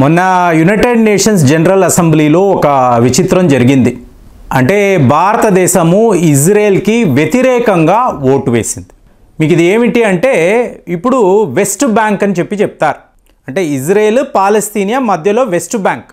మొన్న United Nations General అసెంబ్లీలో ఒక విచిత్రం జరిగింది అంటే భారతదేశము ఇజ్రాయెల్కి వ్యతిరేకంగా ఓటు వేసింది మీకు ఇది ఏమిటి అంటే ఇప్పుడు వెస్ట్ బ్యాంక్ అని చెప్పి చెప్తారు అంటే ఇజ్రాయెల్ పాలస్తీనియా మధ్యలో వెస్ట్ బ్యాంక్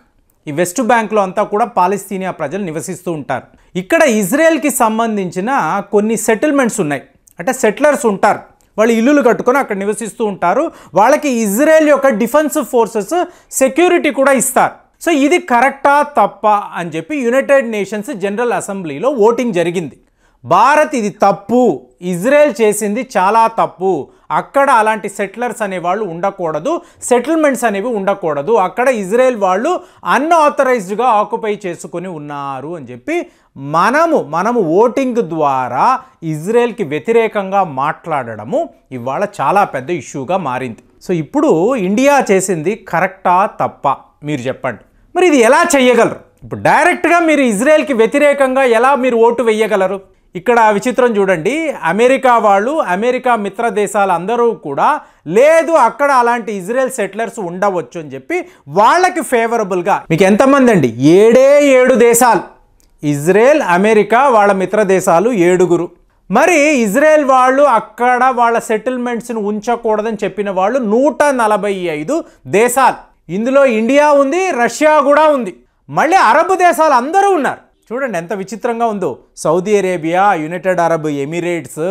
ఈ వెస్ట్ బ్యాంక్లో అంతా కూడా పాలస్తీనియా ప్రజలు నివసిస్తూ ఉంటారు ఇక్కడ ఇజ్రాయెల్కి సంబంధించిన కొన్ని సెటిల్మెంట్స్ ఉన్నాయి అంటే సెటిలర్స్ ఉంటారు వాళ్ళు ఇల్లులు కట్టుకొని అక్కడ నివసిస్తూ ఉంటారు వాళ్ళకి ఇజ్రాయెల్ యొక్క డిఫెన్స్ ఫోర్సెస్ సెక్యూరిటీ కూడా ఇస్తారు సో ఇది కరెక్టా తప్ప అని చెప్పి యునైటెడ్ నేషన్స్ జనరల్ అసెంబ్లీలో ఓటింగ్ జరిగింది భారత్ ఇది తప్పు ఇజ్రాయెల్ చేసింది చాలా తప్పు అక్కడ అలాంటి సెటిలర్స్ అనేవాళ్ళు ఉండకూడదు సెటిల్మెంట్స్ అనేవి ఉండకూడదు అక్కడ ఇజ్రాయెల్ వాళ్ళు అన్ఆథరైజ్డ్గా ఆక్యుపై చేసుకుని ఉన్నారు అని చెప్పి మనము మనము ఓటింగ్ ద్వారా ఇజ్రాయెల్కి వ్యతిరేకంగా మాట్లాడడము ఇవాళ చాలా పెద్ద ఇష్యూగా మారింది సో ఇప్పుడు ఇండియా చేసింది కరెక్టా తప్ప మీరు చెప్పండి మరి ఇది ఎలా చేయగలరు ఇప్పుడు డైరెక్ట్గా మీరు ఇజ్రాయెల్కి వ్యతిరేకంగా ఎలా మీరు ఓటు వేయగలరు ఇక్కడ విచిత్రం చూడండి అమెరికా వాళ్ళు అమెరికా మిత్ర దేశాలు అందరూ కూడా లేదు అక్కడ అలాంటి ఇజ్రాయెల్ సెటిలర్స్ ఉండవచ్చు అని చెప్పి వాళ్ళకి ఫేవరబుల్గా మీకు ఎంతమంది అండి ఏడే ఏడు దేశాలు ఇజ్రాయెల్ అమెరికా వాళ్ళ మిత్ర దేశాలు ఏడుగురు మరి ఇజ్రాయెల్ వాళ్ళు అక్కడ వాళ్ళ సెటిల్మెంట్స్ని ఉంచకూడదని చెప్పిన వాళ్ళు నూట నలభై ఐదు దేశాలు ఇందులో ఇండియా ఉంది రష్యా కూడా ఉంది మళ్ళీ అరబ్ దేశాలు అందరూ ఉన్నారు చూడండి ఎంత విచిత్రంగా ఉందో Saudi Arabia United Arab Emirates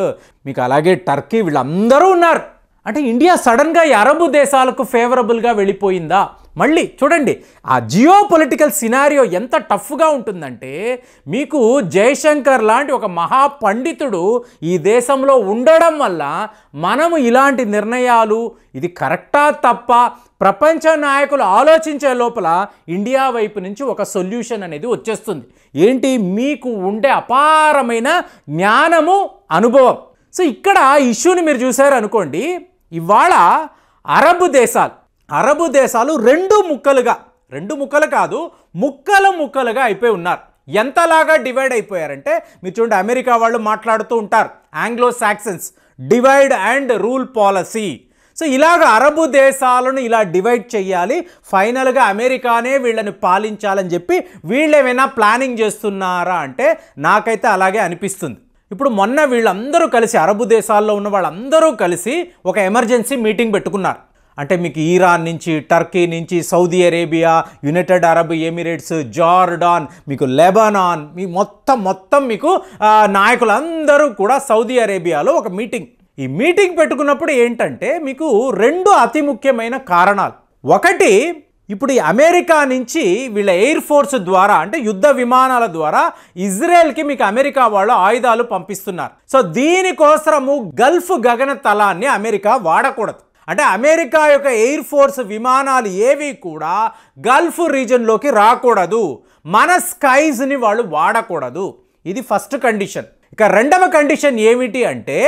మీకు అలాగే టర్కీ వీళ్ళందరూ ఉన్నారు అంటే ఇండియా సడన్గా ఈ అరబు దేశాలకు ఫేవరబుల్గా వెళ్ళిపోయిందా మళ్ళీ చూడండి ఆ జియో పొలిటికల్ సినారియో ఎంత టఫ్గా ఉంటుందంటే మీకు జయశంకర్ లాంటి ఒక మహా పండితుడు ఈ దేశంలో ఉండడం వల్ల మనము ఇలాంటి నిర్ణయాలు ఇది కరెక్టా తప్ప ప్రపంచ నాయకులు ఆలోచించే లోపల ఇండియా వైపు నుంచి ఒక సొల్యూషన్ అనేది వచ్చేస్తుంది ఏంటి మీకు ఉండే అపారమైన జ్ఞానము అనుభవం సో ఇక్కడ ఇష్యూని మీరు చూశారు అనుకోండి ఇవాళ అరబు దేశాలు అరబు దేశాలు రెండు ముక్కలుగా రెండు ముక్కలు కాదు ముక్కల ముక్కలుగా అయిపోయి ఉన్నారు ఎంతలాగా డివైడ్ అయిపోయారంటే మీరు చూడండి అమెరికా వాళ్ళు మాట్లాడుతూ ఉంటారు Anglo Saxons divide and rule policy so ఇలాగ అరబు దేశాలను ఇలా డివైడ్ చేయాలి ఫైనల్గా అమెరికానే వీళ్ళని పాలించాలని చెప్పి వీళ్ళు ఏమైనా ప్లానింగ్ చేస్తున్నారా అంటే నాకైతే అలాగే అనిపిస్తుంది ఇప్పుడు మొన్న వీళ్ళందరూ కలిసి అరబు దేశాల్లో ఉన్న వాళ్ళందరూ కలిసి ఒక ఎమర్జెన్సీ మీటింగ్ పెట్టుకున్నారు అంటే మీకు ఇరాన్ నుంచి టర్కీ నుంచి Saudi Arabia United Arab Emirates Jordan మీకు లెబనాన్ మీ మొత్తం మొత్తం మీకు నాయకులందరూ కూడా సౌదీ అరేబియాలో ఒక మీటింగ్ ఈ మీటింగ్ పెట్టుకున్నప్పుడు ఏంటంటే మీకు రెండు అతి ముఖ్యమైన కారణాలు ఒకటి ఇప్పుడు ఈ అమెరికా నుంచి వీళ్ళ ఎయిర్ ఫోర్స్ ద్వారా అంటే యుద్ధ విమానాల ద్వారా ఇజ్రాయెల్కి మీకు అమెరికా వాళ్ళు ఆయుధాలు పంపిస్తున్నారు సో దీనికోసరము గల్ఫ్ గగన తలాన్ని అమెరికా వాడకూడదు అంటే అమెరికా యొక్క ఎయిర్ ఫోర్స్ విమానాలు ఏవి కూడా గల్ఫ్ రీజన్లోకి రాకూడదు మన స్కైజ్ని వాళ్ళు వాడకూడదు ఇది ఫస్ట్ కండిషన్ ఇక రెండవ కండిషన్ ఏమిటి అంటే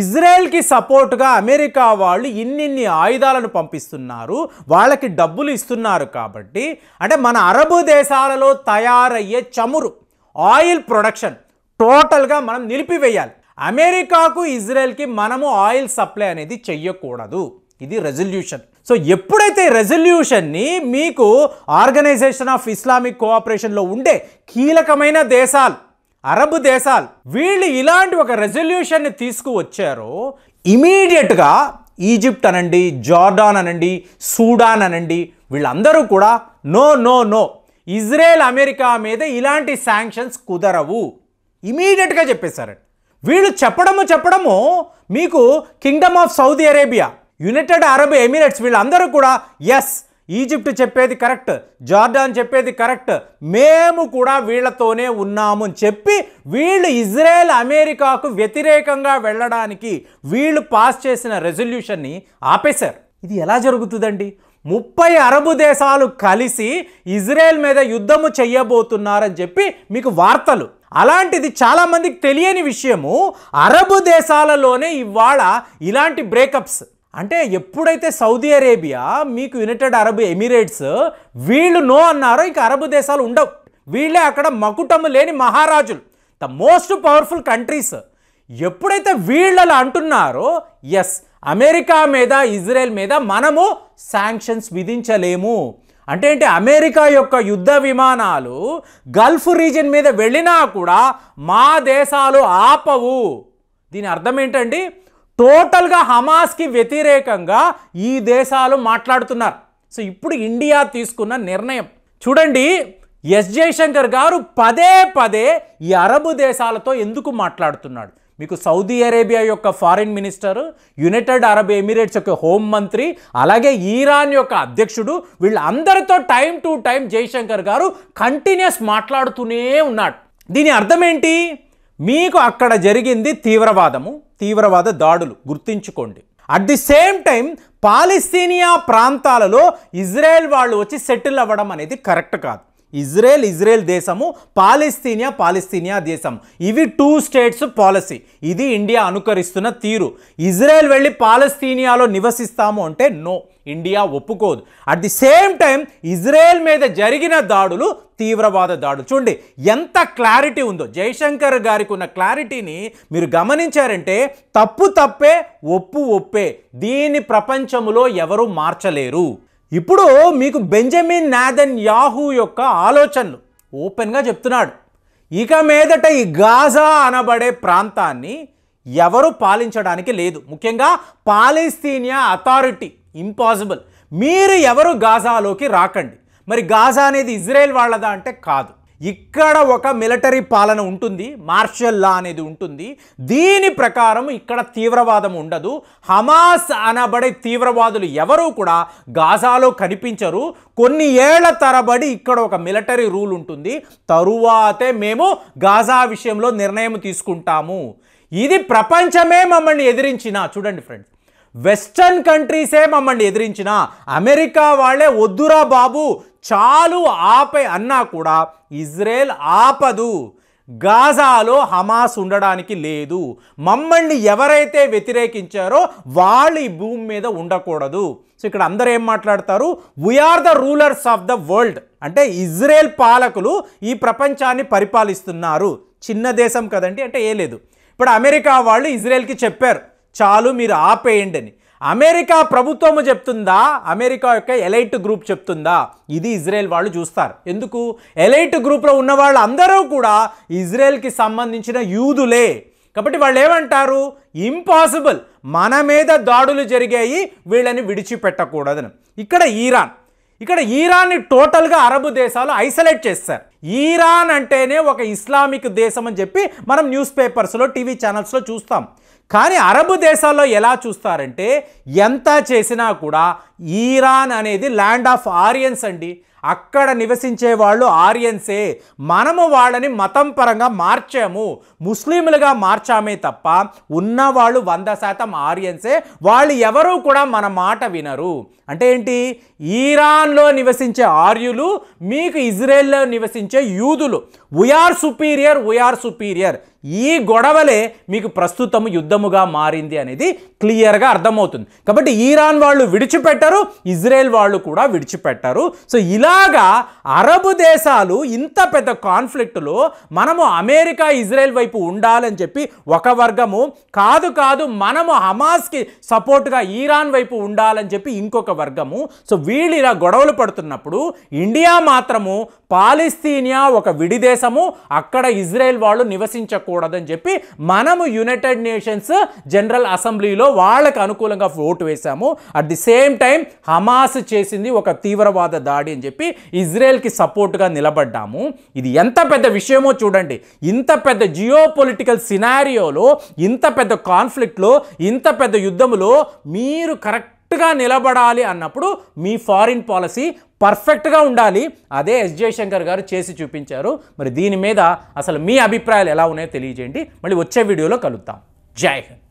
ఇజ్రాయెల్కి సపోర్ట్గా అమెరికా వాళ్ళు ఇన్నిన్ని ఆయుధాలను పంపిస్తున్నారు వాళ్ళకి డబ్బులు ఇస్తున్నారు కాబట్టి అంటే మన అరబు దేశాలలో తయారయ్యే చమురు ఆయిల్ ప్రొడక్షన్ టోటల్గా మనం నిలిపివేయాలి అమెరికాకు ఇజ్రాయెల్కి మనము ఆయిల్ సప్లై అనేది చెయ్యకూడదు ఇది రెజల్యూషన్ సో ఎప్పుడైతే రెజల్యూషన్ని మీకు ఆర్గనైజేషన్ ఆఫ్ ఇస్లామిక్ కోఆపరేషన్లో ఉండే కీలకమైన దేశాలు అరబ్ దేశాలు వీళ్ళు ఇలాంటి ఒక రెజల్యూషన్ని తీసుకువచ్చారో ఇమీడియట్గా ఈజిప్ట్ అనండి జార్డాన్ అనండి సూడాన్ అనండి వీళ్ళందరూ కూడా no no no Israel America మీద ఇలాంటి శాంక్షన్స్ కుదరవు ఇమీడియట్గా చెప్పేశారండి వీళ్ళు చెప్పడము చెప్పడము మీకు Kingdom of Saudi Arabia United Arab Emirates వీళ్ళందరూ కూడా ఎస్ ఈజిప్ట్ చెప్పేది కరెక్ట్ జార్డాన్ చెప్పేది కరెక్ట్ మేము కూడా వీళ్లతోనే ఉన్నాము అని చెప్పి వీళ్ళు ఇజ్రాయెల్ అమెరికాకు వ్యతిరేకంగా వెళ్ళడానికి వీళ్ళు పాస్ చేసిన రెజల్యూషన్ని ఆపేశారు ఇది ఎలా జరుగుతుందండి ముప్పై అరబు దేశాలు కలిసి ఇజ్రాయెల్ మీద యుద్ధము చెయ్యబోతున్నారని చెప్పి మీకు వార్తలు అలాంటిది చాలామందికి తెలియని విషయము అరబు దేశాలలోనే ఇవాళ ఇలాంటి బ్రేకప్స్ అంటే ఎప్పుడైతే సౌదీ అరేబియా మీకు యునైటెడ్ అరబ్ ఎమిరేట్స్ వీళ్ళు నో అన్నారో ఇక అరబ్ దేశాలు ఉండవు వీళ్ళే అక్కడ మకుటము లేని మహారాజులు ద మోస్ట్ పవర్ఫుల్ కంట్రీస్ ఎప్పుడైతే వీళ్ళలా అంటున్నారో ఎస్ అమెరికా మీద ఇజ్రాయెల్ మీద మనము శాంక్షన్స్ విధించలేము అంటే ఏంటి అమెరికా యొక్క యుద్ధ విమానాలు గల్ఫ్ రీజియన్ మీద వెళ్ళినా కూడా మా దేశాలు ఆపవు దీని అర్థం ఏంటండి టోటల్గా హమాస్కి వ్యతిరేకంగా ఈ దేశాలు మాట్లాడుతున్నారు సో ఇప్పుడు ఇండియా తీసుకున్న నిర్ణయం చూడండి ఎస్ జయశంకర్ గారు పదే పదే ఈ అరబు దేశాలతో ఎందుకు మాట్లాడుతున్నాడు మీకు సౌదీ అరేబియా యొక్క foreign minister United Arab Emirates యొక్క హోమ్ మంత్రి అలాగే ఈరాన్ యొక్క అధ్యక్షుడు వీళ్ళందరితో టైం టు టైం జయశంకర్ గారు కంటిన్యూస్ మాట్లాడుతూనే ఉన్నాడు దీని అర్థం ఏంటి మీకు అక్కడ జరిగింది తీవ్రవాదము తీవ్రవాద దాడులు గుర్తించుకోండి అట్ ది సేమ్ టైం పాలిస్తీనియా ప్రాంతాలలో ఇజ్రాయెల్ వాళ్ళు వచ్చి సెటిల్ అవ్వడం అనేది కరెక్ట్ కాదు ఇజ్రాయెల్ ఇజ్రాయెల్ దేశము పాలిస్తీనియా పాలిస్తీనియా దేశం ఇవి టూ స్టేట్స్ పాలసీ ఇది ఇండియా అనుకరిస్తున్న తీరు ఇజ్రాయెల్ వెళ్ళి పాలస్తీనియాలో నివసిస్తాము అంటే నో ఇండియా ఒప్పుకోదు at the same time Israel మీద జరిగిన దాడులు తీవ్రవాద దాడులు చూడండి ఎంత క్లారిటీ ఉందో జయశంకర్ గారికి ఉన్న క్లారిటీని మీరు గమనించారంటే తప్పు తప్పే ఒప్పు ఒప్పే దీన్ని ప్రపంచంలో ఎవరు మార్చలేరు ఇప్పుడు మీకు బెంజమిన్ నాథన్ యాహూ యొక్క ఆలోచనలు ఓపెన్గా చెప్తున్నాడు ఇక మీదట ఈ గాజా అనబడే ప్రాంతాన్ని ఎవరు పాలించడానికి లేదు ముఖ్యంగా పాలిస్తీనియా అథారిటీ ఇంపాసిబుల్ మీరు ఎవరు గాజాలోకి రాకండి మరి గాజా అనేది ఇజ్రాయెల్ వాళ్ళదా అంటే కాదు ఇక్కడ ఒక మిలిటరీ పాలన ఉంటుంది మార్షల్ లా అనేది ఉంటుంది దీని ప్రకారం ఇక్కడ తీవ్రవాదం ఉండదు హమాస్ అనబడే తీవ్రవాదులు ఎవరూ కూడా గాజాలో కనిపించరు కొన్ని ఏళ్ల తరబడి ఇక్కడ ఒక మిలిటరీ రూల్ ఉంటుంది తరువాతే మేము గాజా విషయంలో నిర్ణయం తీసుకుంటాము ఇది ప్రపంచమే మమ్మల్ని ఎదిరించిన చూడండి ఫ్రెండ్స్ వెస్టర్న్ కంట్రీసే మమ్మల్ని ఎదిరించిన అమెరికా వాళ్ళే వద్దురా బాబు చాలు ఆపే అన్నా కూడా ఇజ్రాయెల్ ఆపదు గాజాలో హమాస్ ఉండడానికి లేదు మమ్మల్ని ఎవరైతే వ్యతిరేకించారో వాళ్ళు ఈ భూమి మీద ఉండకూడదు సో ఇక్కడ అందరూ ఏం మాట్లాడతారు we are the rulers of the world అంటే ఇజ్రాయెల్ పాలకులు ఈ ప్రపంచాన్ని పరిపాలిస్తున్నారు చిన్న దేశం కదండి అంటే ఏ లేదు ఇప్పుడు అమెరికా వాళ్ళు ఇజ్రాయెల్కి చెప్పారు చాలు మీరు ఆపేయండి అని అమెరికా ప్రభుత్వము చెప్తుందా అమెరికా యొక్క ఎలైట్ గ్రూప్ చెప్తుందా ఇది ఇజ్రాయెల్ వాళ్ళు చూస్తారు ఎందుకు ఎలైట్ గ్రూప్లో ఉన్న వాళ్ళు అందరూ కూడా ఇజ్రాయెల్కి సంబంధించిన యూదులే కాబట్టి వాళ్ళు ఏమంటారు ఇంపాసిబుల్ మన మీద దాడులు జరిగాయి వీళ్ళని విడిచిపెట్టకూడదని ఇక్కడ ఈరాన్ ఇక్కడ ఈరాన్ని టోటల్గా అరబు దేశాలు ఐసోలేట్ చేస్తారు ఈరాన్ అంటేనే ఒక ఇస్లామిక్ దేశం అని చెప్పి మనం న్యూస్ పేపర్స్లో టీవీ ఛానల్స్లో చూస్తాం కానీ అరబ్ దేశాల్లో ఎలా చూస్తారంటే ఎంత చేసినా కూడా ఈరాన్ అనేది ల్యాండ్ ఆఫ్ ఆరియన్స్ అండి అక్కడ నివసించే వాళ్ళు ఆర్యన్సే మనము వాళ్ళని మతం పరంగా మార్చాము ముస్లింలుగా మార్చామే తప్ప ఉన్నవాళ్ళు వంద శాతం ఆర్యన్సే వాళ్ళు ఎవరూ కూడా మన మాట వినరు అంటే ఏంటి ఈరాన్లో నివసించే ఆర్యులు మీకు ఇజ్రాయెల్లో నివసించే యూదులు వీఆర్ సుపీరియర్ వీఆర్ సుపీరియర్ ఈ గొడవలే మీకు ప్రస్తుతం యుద్ధముగా మారింది అనేది క్లియర్గా అర్థమవుతుంది కాబట్టి ఈరాన్ వాళ్ళు విడిచిపెట్టరు ఇజ్రాయెల్ వాళ్ళు కూడా విడిచిపెట్టరు సో ఇలాగా అరబు దేశాలు ఇంత పెద్ద కాన్ఫ్లిక్ట్లో మనము అమెరికా ఇజ్రాయెల్ వైపు ఉండాలని చెప్పి ఒక వర్గము కాదు కాదు మనము హమాస్కి సపోర్ట్గా ఈరాన్ వైపు ఉండాలని చెప్పి ఇంకొక వర్గము సో వీళ్ళు ఇలా గొడవలు పడుతున్నప్పుడు ఇండియా మాత్రము పాలిస్తీనియా ఒక విడిదేశము అక్కడ ఇజ్రాయెల్ వాళ్ళు నివసించకూడదు చేయకూడదని చెప్పి మనము యునైటెడ్ నేషన్స్ జనరల్ అసెంబ్లీలో వాళ్ళకు అనుకూలంగా ఓటు వేశాము at the same time Hamas చేసింది ఒక తీవ్రవాద దాడి అని చెప్పి ఇజ్రాయెల్కి సపోర్ట్గా నిలబడ్డాము ఇది ఎంత పెద్ద విషయమో చూడండి ఇంత పెద్ద జియో పొలిటికల్ సినారియోలో ఇంత పెద్ద కాన్ఫ్లిక్ట్లో ఇంత పెద్ద యుద్ధములో మీరు కరెక్ట్ కరెక్ట్గా నిలబడాలి అన్నప్పుడు మీ ఫారిన్ పాలసీ పర్ఫెక్ట్గా ఉండాలి అదే ఎస్ జయశంకర్ గారు చేసి చూపించారు మరి దీని మీద అసలు మీ అభిప్రాయాలు ఎలా ఉన్నాయో తెలియజేయండి మళ్ళీ వచ్చే వీడియోలో కలుద్దాం జై హింద్